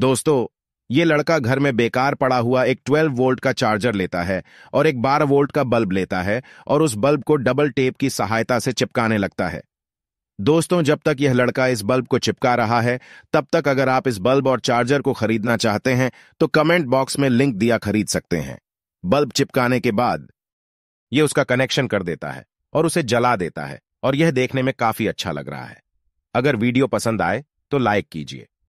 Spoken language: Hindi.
दोस्तों ये लड़का घर में बेकार पड़ा हुआ एक 12 वोल्ट का चार्जर लेता है और एक 12 वोल्ट का बल्ब लेता है और उस बल्ब को डबल टेप की सहायता से चिपकाने लगता है दोस्तों जब तक यह लड़का इस बल्ब को चिपका रहा है तब तक अगर आप इस बल्ब और चार्जर को खरीदना चाहते हैं तो कमेंट बॉक्स में लिंक दिया खरीद सकते हैं बल्ब चिपकाने के बाद यह उसका कनेक्शन कर देता है और उसे जला देता है और यह देखने में काफी अच्छा लग रहा है अगर वीडियो पसंद आए तो लाइक कीजिए